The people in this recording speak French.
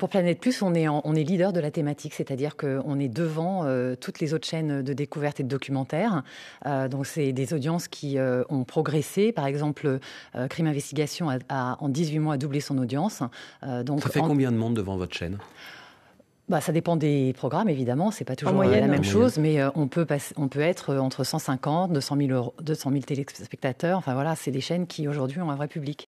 Pour Planète Plus, on est, leader de la thématique, c'est-à-dire qu'on est devant euh, toutes les autres chaînes de découverte et de documentaires. Euh, donc, c'est des audiences qui euh, ont progressé. Par exemple, Crime Investigation a, en 18 mois, doublé son audience. donc, Ça fait combien de monde devant votre chaîne bah, ça dépend des programmes, évidemment. C'est pas toujours la même chose, mais on, peut être entre 150, 000, 200 000 téléspectateurs. Enfin voilà, c'est des chaînes qui aujourd'hui ont un vrai public.